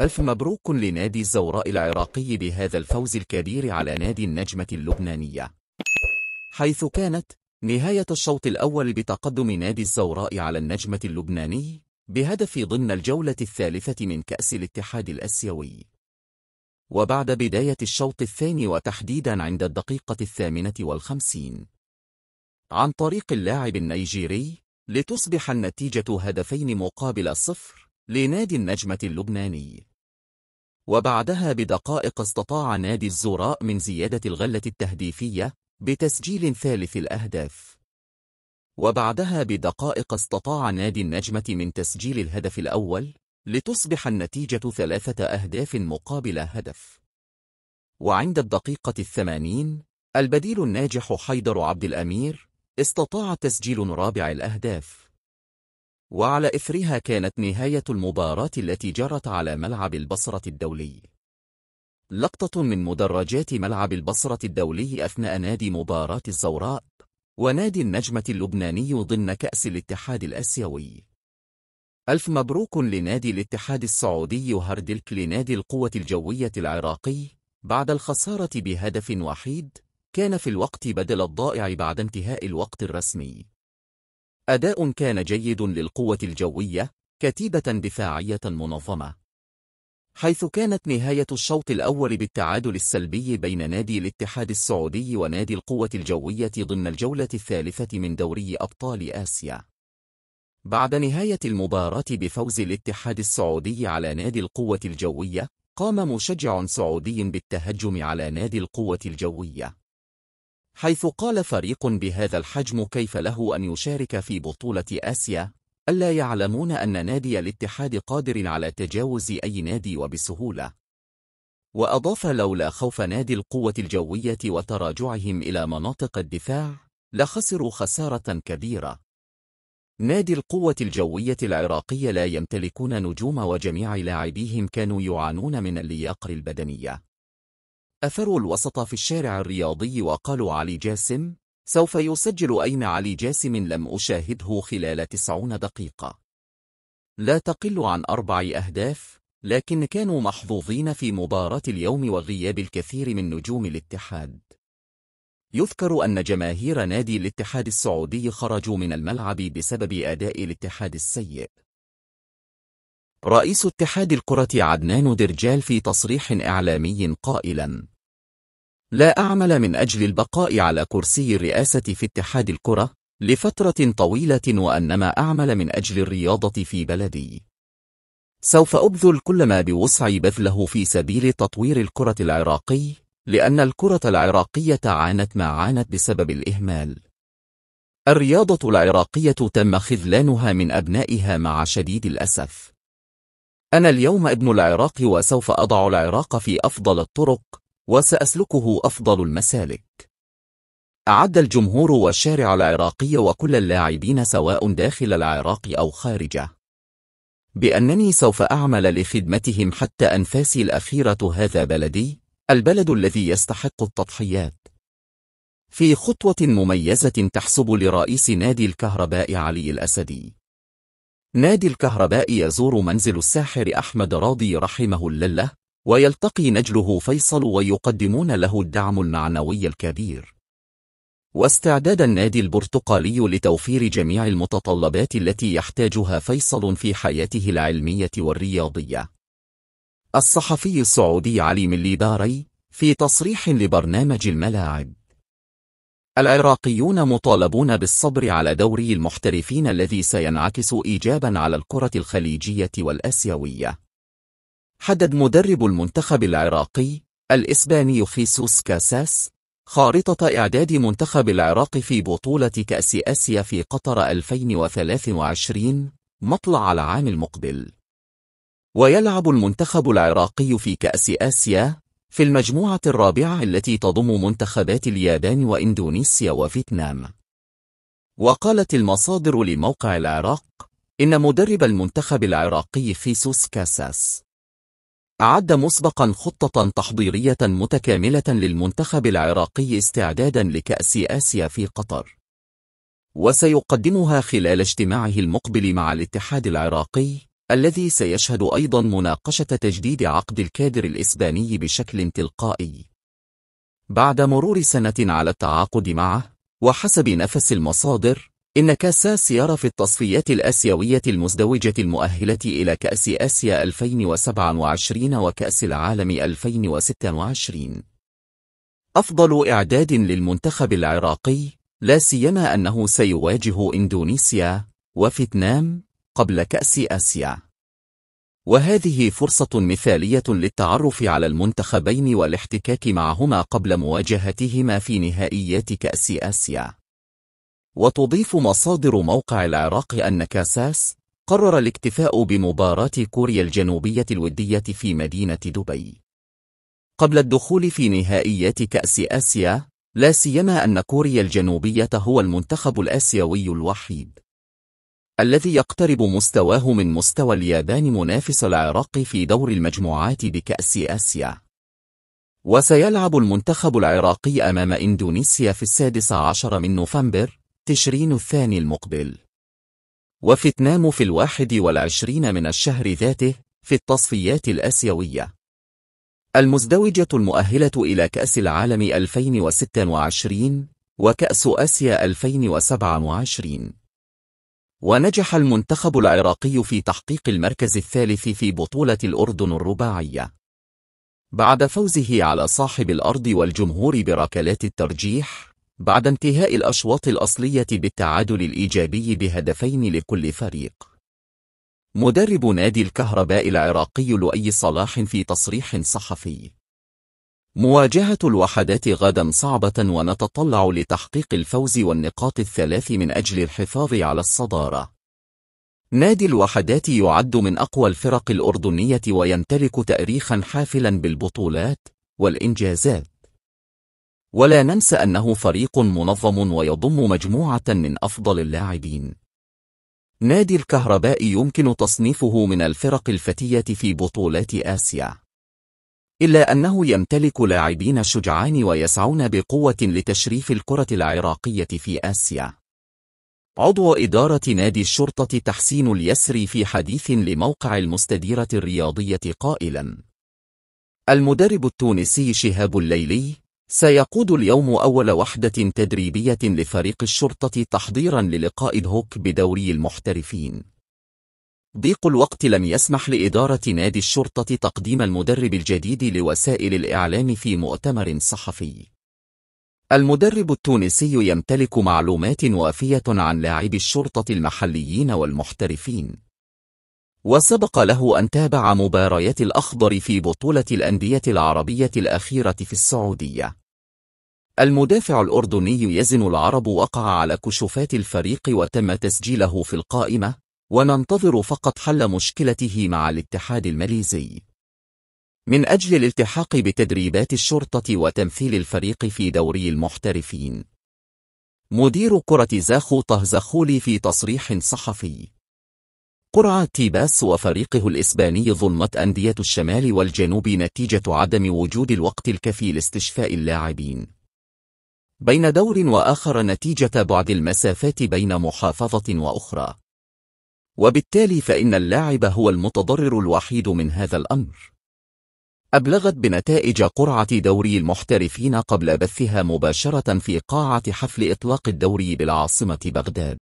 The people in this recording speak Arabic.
ألف مبروك لنادي الزوراء العراقي بهذا الفوز الكبير على نادي النجمة اللبنانية حيث كانت نهاية الشوط الأول بتقدم نادي الزوراء على النجمة اللبناني بهدف ضمن الجولة الثالثة من كأس الاتحاد الأسيوي وبعد بداية الشوط الثاني وتحديدا عند الدقيقة الثامنة والخمسين عن طريق اللاعب النيجيري لتصبح النتيجة هدفين مقابل الصفر لنادي النجمة اللبناني وبعدها بدقائق استطاع نادي الزوراء من زيادة الغلة التهديفية بتسجيل ثالث الأهداف وبعدها بدقائق استطاع نادي النجمة من تسجيل الهدف الأول لتصبح النتيجة ثلاثة أهداف مقابل هدف وعند الدقيقة الثمانين البديل الناجح حيدر عبد الأمير استطاع تسجيل رابع الأهداف وعلى إثرها كانت نهاية المباراة التي جرت على ملعب البصرة الدولي لقطة من مدرجات ملعب البصرة الدولي أثناء نادي مباراة الزوراء ونادي النجمة اللبناني ضمن كأس الاتحاد الأسيوي ألف مبروك لنادي الاتحاد السعودي هردلك لنادي القوة الجوية العراقي بعد الخسارة بهدف وحيد كان في الوقت بدل الضائع بعد انتهاء الوقت الرسمي أداء كان جيد للقوة الجوية كتيبة دفاعية منظمة حيث كانت نهاية الشوط الأول بالتعادل السلبي بين نادي الاتحاد السعودي ونادي القوة الجوية ضمن الجولة الثالثة من دوري أبطال آسيا بعد نهاية المباراة بفوز الاتحاد السعودي على نادي القوة الجوية قام مشجع سعودي بالتهجم على نادي القوة الجوية حيث قال فريق بهذا الحجم كيف له أن يشارك في بطولة آسيا ألا يعلمون أن نادي الاتحاد قادر على تجاوز أي نادي وبسهولة وأضاف لولا خوف نادي القوة الجوية وتراجعهم إلى مناطق الدفاع لخسروا خسارة كبيرة نادي القوة الجوية العراقية لا يمتلكون نجوم وجميع لاعبيهم كانوا يعانون من اللياقة البدنية أثروا الوسط في الشارع الرياضي وقالوا علي جاسم سوف يسجل أين علي جاسم لم أشاهده خلال تسعون دقيقة لا تقل عن أربع أهداف لكن كانوا محظوظين في مباراة اليوم وغياب الكثير من نجوم الاتحاد يذكر أن جماهير نادي الاتحاد السعودي خرجوا من الملعب بسبب أداء الاتحاد السيء رئيس اتحاد الكرة عدنان درجال في تصريح إعلامي قائلا لا أعمل من أجل البقاء على كرسي الرئاسة في اتحاد الكرة لفترة طويلة وأنما أعمل من أجل الرياضة في بلدي سوف أبذل كل ما بوسعي بذله في سبيل تطوير الكرة العراقي لأن الكرة العراقية عانت ما عانت بسبب الإهمال الرياضة العراقية تم خذلانها من أبنائها مع شديد الأسف أنا اليوم ابن العراق وسوف أضع العراق في أفضل الطرق وسأسلكه أفضل المسالك أعد الجمهور والشارع العراقي وكل اللاعبين سواء داخل العراق أو خارجه بأنني سوف أعمل لخدمتهم حتى أنفاسي الأخيرة هذا بلدي البلد الذي يستحق التضحيات في خطوة مميزة تحسب لرئيس نادي الكهرباء علي الأسدي نادي الكهرباء يزور منزل الساحر أحمد راضي رحمه الله ويلتقي نجله فيصل ويقدمون له الدعم المعنوي الكبير واستعداد النادي البرتقالي لتوفير جميع المتطلبات التي يحتاجها فيصل في حياته العلمية والرياضية الصحفي السعودي علي مليباري في تصريح لبرنامج الملاعب العراقيون مطالبون بالصبر على دوري المحترفين الذي سينعكس إيجابا على الكرة الخليجية والأسيوية حدد مدرب المنتخب العراقي الإسباني خيسوس كاساس خارطة إعداد منتخب العراق في بطولة كأس آسيا في قطر 2023 مطلع العام المقبل ويلعب المنتخب العراقي في كأس آسيا في المجموعة الرابعة التي تضم منتخبات اليابان وإندونيسيا وفيتنام وقالت المصادر لموقع العراق إن مدرب المنتخب العراقي خيسوس كاساس أعد مسبقا خطة تحضيرية متكاملة للمنتخب العراقي استعدادا لكأس آسيا في قطر وسيقدمها خلال اجتماعه المقبل مع الاتحاد العراقي الذي سيشهد أيضا مناقشة تجديد عقد الكادر الإسباني بشكل تلقائي بعد مرور سنة على التعاقد معه وحسب نفس المصادر إن كاساس يرى في التصفيات الآسيوية المزدوجة المؤهلة إلى كأس آسيا 2027 وكأس العالم 2026 أفضل إعداد للمنتخب العراقي لا سيما أنه سيواجه إندونيسيا وفيتنام قبل كأس آسيا وهذه فرصة مثالية للتعرف على المنتخبين والاحتكاك معهما قبل مواجهتهما في نهائيات كأس آسيا وتضيف مصادر موقع العراق أن كاساس قرر الاكتفاء بمباراة كوريا الجنوبية الودية في مدينة دبي قبل الدخول في نهائيات كأس آسيا لا سيما أن كوريا الجنوبية هو المنتخب الآسيوي الوحيد الذي يقترب مستواه من مستوى اليابان منافس العراق في دور المجموعات بكأس آسيا وسيلعب المنتخب العراقي أمام إندونيسيا في السادس عشر من نوفمبر تشرين الثاني المقبل وفيتنام في الواحد والعشرين من الشهر ذاته في التصفيات الآسيوية المزدوجة المؤهلة إلى كأس العالم 2026 وكأس آسيا 2027 ونجح المنتخب العراقي في تحقيق المركز الثالث في بطولة الأردن الرباعية بعد فوزه على صاحب الأرض والجمهور بركلات الترجيح بعد انتهاء الأشواط الأصلية بالتعادل الإيجابي بهدفين لكل فريق مدرب نادي الكهرباء العراقي لؤي صلاح في تصريح صحفي مواجهة الوحدات غدا صعبة ونتطلع لتحقيق الفوز والنقاط الثلاث من أجل الحفاظ على الصدارة. نادي الوحدات يعد من أقوى الفرق الأردنية ويمتلك تأريخا حافلا بالبطولات والإنجازات. ولا ننسى أنه فريق منظم ويضم مجموعة من أفضل اللاعبين. نادي الكهرباء يمكن تصنيفه من الفرق الفتية في بطولات آسيا. إلا أنه يمتلك لاعبين شجعان ويسعون بقوة لتشريف الكرة العراقية في آسيا. عضو إدارة نادي الشرطة تحسين اليسري في حديث لموقع المستديرة الرياضية قائلا المدرب التونسي شهاب الليلي سيقود اليوم أول وحدة تدريبية لفريق الشرطة تحضيرا للقاء الهوك بدوري المحترفين ضيق الوقت لم يسمح لإدارة نادي الشرطة تقديم المدرب الجديد لوسائل الإعلام في مؤتمر صحفي المدرب التونسي يمتلك معلومات وافية عن لاعبي الشرطة المحليين والمحترفين وسبق له أن تابع مباريات الأخضر في بطولة الأندية العربية الأخيرة في السعودية المدافع الأردني يزن العرب وقع على كشوفات الفريق وتم تسجيله في القائمة وننتظر فقط حل مشكلته مع الاتحاد الماليزي من أجل الالتحاق بتدريبات الشرطة وتمثيل الفريق في دوري المحترفين مدير كرة زاخو طهزخولي في تصريح صحفي قرعة تيباس وفريقه الإسباني ظلمت أندية الشمال والجنوب نتيجة عدم وجود الوقت الكافي لاستشفاء اللاعبين بين دور وآخر نتيجة بعد المسافات بين محافظة وأخرى وبالتالي فإن اللاعب هو المتضرر الوحيد من هذا الأمر أبلغت بنتائج قرعة دوري المحترفين قبل بثها مباشرة في قاعة حفل إطلاق الدوري بالعاصمة بغداد